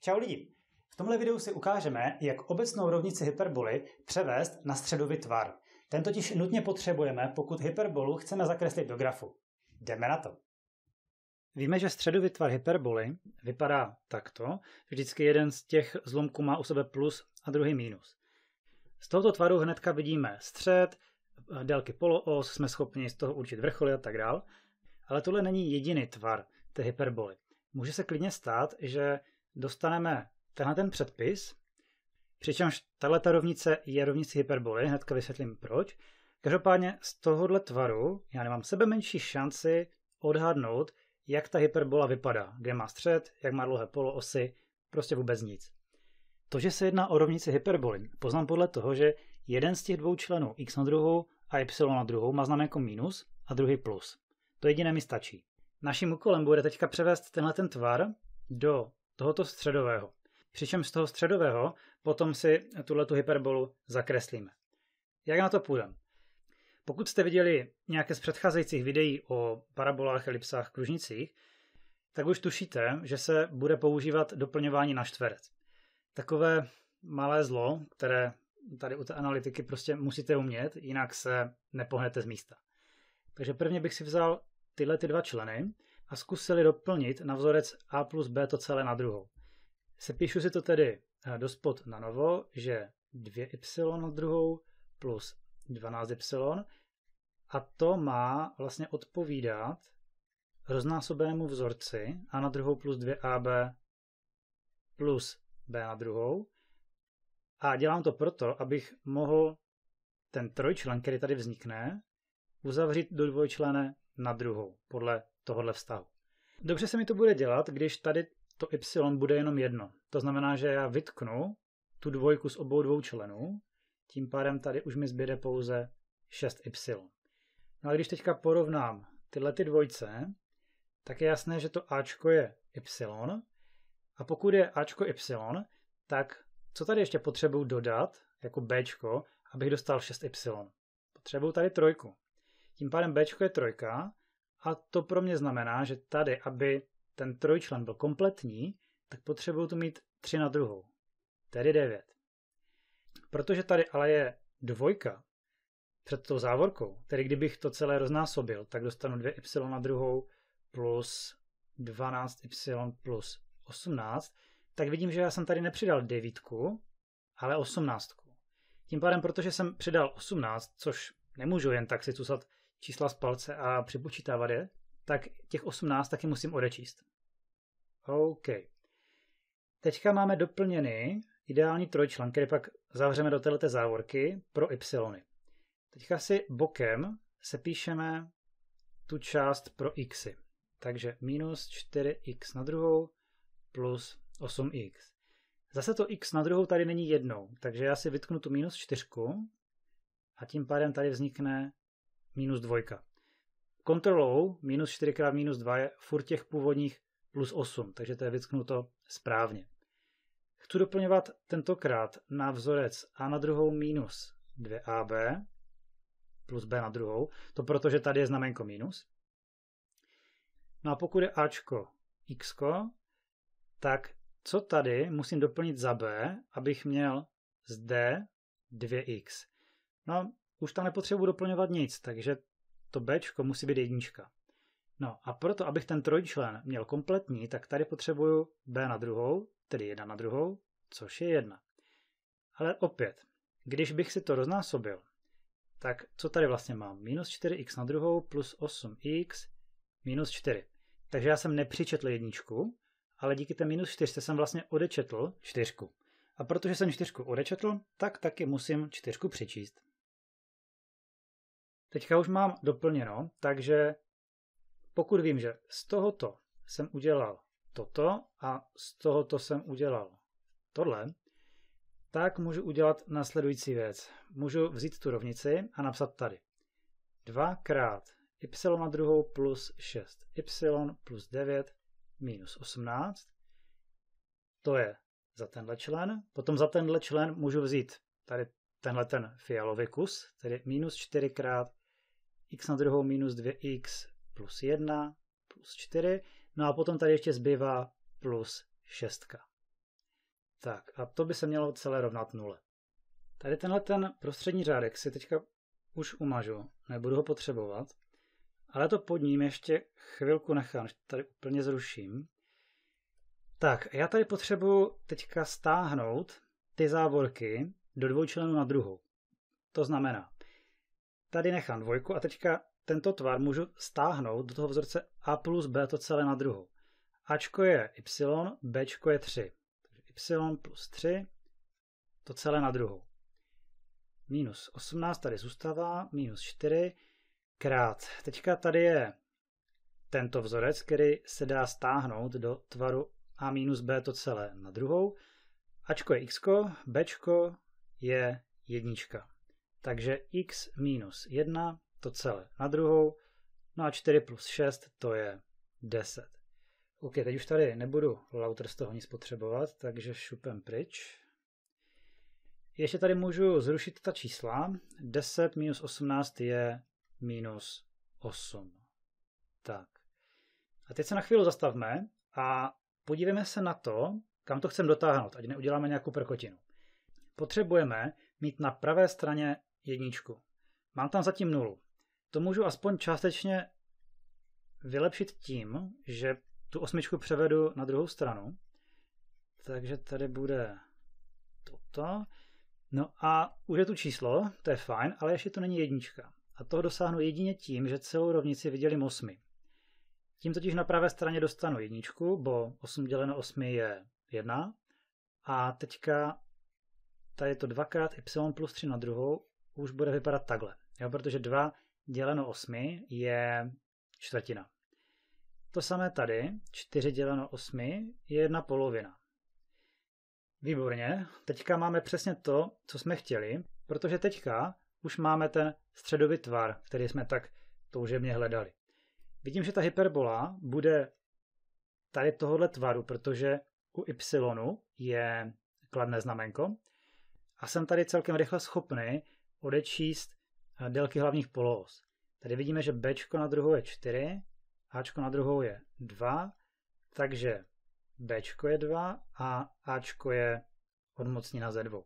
Čau lidi! V tomhle videu si ukážeme, jak obecnou rovnici hyperboly převést na středový tvar. Ten totiž nutně potřebujeme, pokud hyperbolu chceme zakreslit do grafu. Jdeme na to! Víme, že středový tvar hyperboly vypadá takto. Vždycky jeden z těch zlomků má u sebe plus a druhý minus. Z tohoto tvaru hnedka vidíme střed, délky poloos, jsme schopni z toho určit vrcholy a tak Ale tohle není jediný tvar té hyperboly. Může se klidně stát, že dostaneme tenhle ten předpis, přičemž ta rovnice je rovnice hyperboly, hnedka vysvětlím proč. Každopádně z tohohle tvaru já nemám sebe menší šanci odhadnout, jak ta hyperbola vypadá, kde má střed, jak má dlouhé poloosy, prostě vůbec nic. To, že se jedná o rovnici hyperboly, poznám podle toho, že jeden z těch dvou členů x na druhou a y na druhou má jako minus a druhý plus. To jediné mi stačí. Naším úkolem bude teďka převést tenhle ten tvar do tohoto středového. Přičem z toho středového potom si tuhle tu hyperbolu zakreslíme. Jak na to půjdeme? Pokud jste viděli nějaké z předcházejících videí o parabolách, elipsách, kružnicích, tak už tušíte, že se bude používat doplňování na čtverec. Takové malé zlo, které tady u té analytiky prostě musíte umět, jinak se nepohnete z místa. Takže prvně bych si vzal tyhle ty dva členy a zkusili doplnit na vzorec A plus B to celé na druhou. Sepíšu si to tedy eh, do spod na novo, že 2y na druhou plus 12y a to má vlastně odpovídat roznásobenému vzorci a na druhou plus 2ab plus b na druhou. A dělám to proto, abych mohl ten trojčlen, který tady vznikne, uzavřít do dvojčlene na druhou podle tohohle vztahu. Dobře se mi to bude dělat, když tady to y bude jenom jedno. To znamená, že já vytknu tu dvojku z obou dvou členů, tím pádem tady už mi zbyde pouze 6y. No a když teďka porovnám tyhle ty dvojce, tak je jasné, že to ačko je y. A pokud je ačko y, tak co tady ještě potřebuji dodat jako bčko, abych dostal 6y? Potřebuji tady trojku. Tím pádem bčko je trojka a to pro mě znamená, že tady, aby ten trojčlen byl kompletní, tak potřebuju tu mít 3 na druhou, tedy 9. Protože tady ale je dvojka před tou závorkou, tedy kdybych to celé roznásobil, tak dostanu 2y na druhou plus 12y plus 18, tak vidím, že já jsem tady nepřidal devítku, ale osmnáctku. Tím pádem, protože jsem přidal 18, což nemůžu jen tak si cusat čísla z palce a přepočítávat je, tak těch 18 taky musím odečíst. OK. Teďka máme doplněny ideální trojčlen, který pak zavřeme do této závorky pro y. Teďka si bokem sepíšeme tu část pro x. Takže minus 4x na druhou plus 8x. Zase to x na druhou tady není jednou, takže já si vytknu tu minus čtyřku a tím pádem tady vznikne minus dvojka. Kontrolou minus 4 krát minus 2 je furt těch původních plus 8, takže to je vytknuto správně. Chci doplňovat tentokrát na vzorec a na druhou minus 2ab plus b na druhou, to protože tady je znamenko minus. No a pokud je ačko x, tak co tady musím doplnit za b, abych měl zde 2x. No už tam nepotřebuji doplňovat nic, takže to B musí být jednička. No a proto, abych ten trojčlen měl kompletní, tak tady potřebuju B na druhou, tedy 1 na druhou, což je 1. Ale opět, když bych si to roznásobil, tak co tady vlastně mám? Minus 4x na druhou plus 8x minus 4. Takže já jsem nepřičetl jedničku, ale díky té minus 4 jsem vlastně odečetl čtyřku. A protože jsem čtyřku odečetl, tak taky musím čtyřku přečíst. Teďka už mám doplněno, takže pokud vím, že z tohoto jsem udělal toto a z tohoto jsem udělal tohle, tak můžu udělat následující věc. Můžu vzít tu rovnici a napsat tady. 2 krát y na druhou plus 6, y plus 9 minus 18. To je za tenhle člen. Potom za tenhle člen můžu vzít tady tenhle ten fialový kus, tedy minus 4 krát x na druhou minus 2x plus 1 plus 4. No a potom tady ještě zbývá plus 6. Tak a to by se mělo celé rovnat nule. Tady tenhle ten prostřední řádek si teďka už umažu, nebudu ho potřebovat, ale to pod ním ještě chvilku nechám, tady úplně zruším. Tak, já tady potřebuji teďka stáhnout ty závorky do dvou členů na druhou. To znamená, Tady nechám dvojku a teďka tento tvar můžu stáhnout do toho vzorce A plus B to celé na druhou. Ačko je Y, Bčko je 3. Takže Y plus 3 to celé na druhou. Minus 18 tady zůstává, minus 4 krát. Teďka tady je tento vzorec, který se dá stáhnout do tvaru A minus B to celé na druhou. Ačko je X, Bčko je jednička. Takže x minus 1, to celé na druhou, no a 4 plus 6, to je 10. OK, teď už tady nebudu lauter z toho nic potřebovat, takže šupem pryč. Ještě tady můžu zrušit ta čísla. 10 minus 18 je minus 8. Tak. A teď se na chvíli zastavme a podívejme se na to, kam to chceme dotáhnout, ať neuděláme nějakou prkotinu. Potřebujeme mít na pravé straně jedničku. Mám tam zatím nulu. To můžu aspoň částečně vylepšit tím, že tu osmičku převedu na druhou stranu. Takže tady bude toto. No a už je tu číslo, to je fajn, ale ještě to není jednička. A toho dosáhnu jedině tím, že celou rovnici vydělím 8. Tím totiž na pravé straně dostanu jedničku, bo 8 děleno 8 je 1. A teďka tady je to 2 x y plus 3 na druhou už bude vypadat takhle. Jo, protože 2 děleno 8 je čtvrtina. To samé tady, 4 děleno 8 je jedna polovina. Výborně, teďka máme přesně to, co jsme chtěli, protože teďka už máme ten středový tvar, který jsme tak toužebně hledali. Vidím, že ta hyperbola bude tady tohohle tvaru, protože u y je kladné znamenko a jsem tady celkem rychle schopný odečíst eh, délky hlavních poloos. Tady vidíme, že B na druhou je 4, A na druhou je 2, takže B je 2 a A je odmocnina ze 2.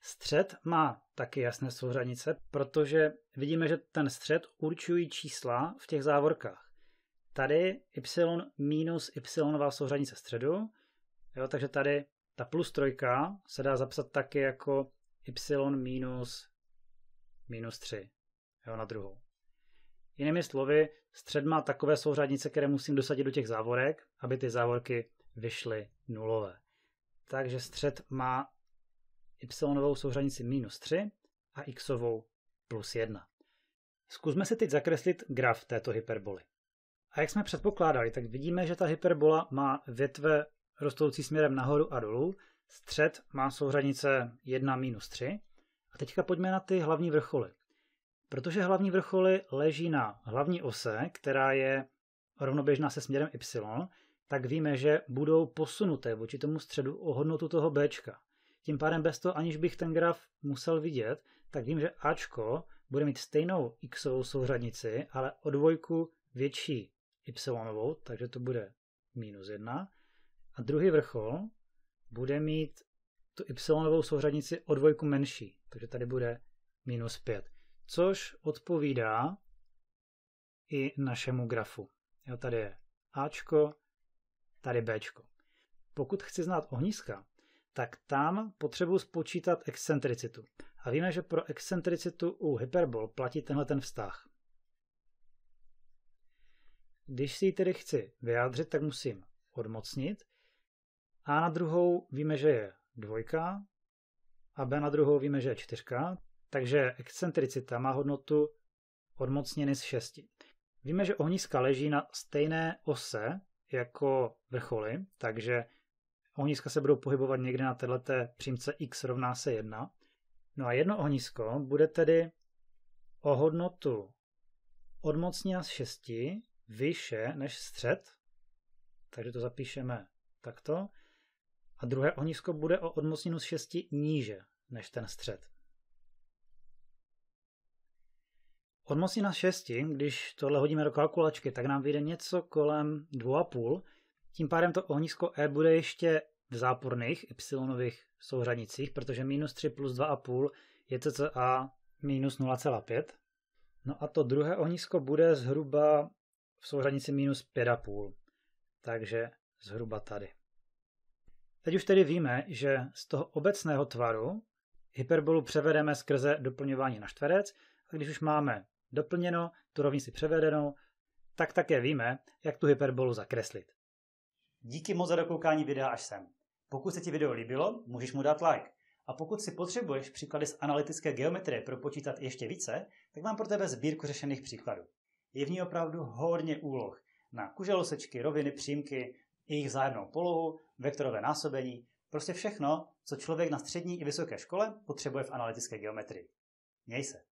Střed má taky jasné souřadnice, protože vidíme, že ten střed určují čísla v těch závorkách. Tady y minus y souřadnice středu, jo, takže tady ta plus trojka se dá zapsat taky jako y minus minus 3 jo, na druhou. Jinými slovy, střed má takové souřadnice, které musím dosadit do těch závorek, aby ty závorky vyšly nulové. Takže střed má y souřadnici minus 3 a xovou plus 1. Zkusme si teď zakreslit graf této hyperboly. A jak jsme předpokládali, tak vidíme, že ta hyperbola má větve rostoucí směrem nahoru a dolů, střed má souřadnice 1 minus 3 a teďka pojďme na ty hlavní vrcholy. Protože hlavní vrcholy leží na hlavní ose, která je rovnoběžná se směrem y, tak víme, že budou posunuté vůči tomu středu o hodnotu toho b. Tím pádem bez toho, aniž bych ten graf musel vidět, tak vím, že ačko bude mít stejnou xovou souřadnici, ale o dvojku větší y, takže to bude minus 1. A druhý vrchol bude mít tu y souřadnici o dvojku menší. Takže tady bude minus 5, což odpovídá i našemu grafu. Jo, tady je Ačko, tady Bčko. Pokud chci znát ohniska, tak tam potřebuji spočítat excentricitu. A víme, že pro excentricitu u hyperbol platí tenhle ten vztah. Když si ji tedy chci vyjádřit, tak musím odmocnit. A na druhou víme, že je dvojka a B na druhou víme, že je čtyřka, takže excentricita má hodnotu odmocněny z 6. Víme, že ohniska leží na stejné ose jako vrcholy, takže ohniska se budou pohybovat někde na této přímce x rovná se 1. No a jedno ohnisko bude tedy o hodnotu odmocněna z 6 vyše než střed, takže to zapíšeme takto a druhé ohnisko bude o odmocninu z 6 níže než ten střed. Odmocnina 6, když tohle hodíme do kalkulačky, tak nám vyjde něco kolem 2,5. Tím pádem to ohnisko E bude ještě v záporných y souřadnicích, protože minus 3 plus 2,5 je cca minus 0,5. No a to druhé ohnisko bude zhruba v souřadnici minus 5,5. Takže zhruba tady. Teď už tedy víme, že z toho obecného tvaru hyperbolu převedeme skrze doplňování na čtverec a když už máme doplněno, tu rovnici převedenou, tak také víme, jak tu hyperbolu zakreslit. Díky moc za dokoukání videa až sem. Pokud se ti video líbilo, můžeš mu dát like. A pokud si potřebuješ příklady z analytické geometrie propočítat ještě více, tak mám pro tebe sbírku řešených příkladů. Je v ní opravdu hodně úloh na kuželosečky, roviny, přímky, jejich zájemnou polohu, vektorové násobení, prostě všechno, co člověk na střední i vysoké škole potřebuje v analytické geometrii. Měj se!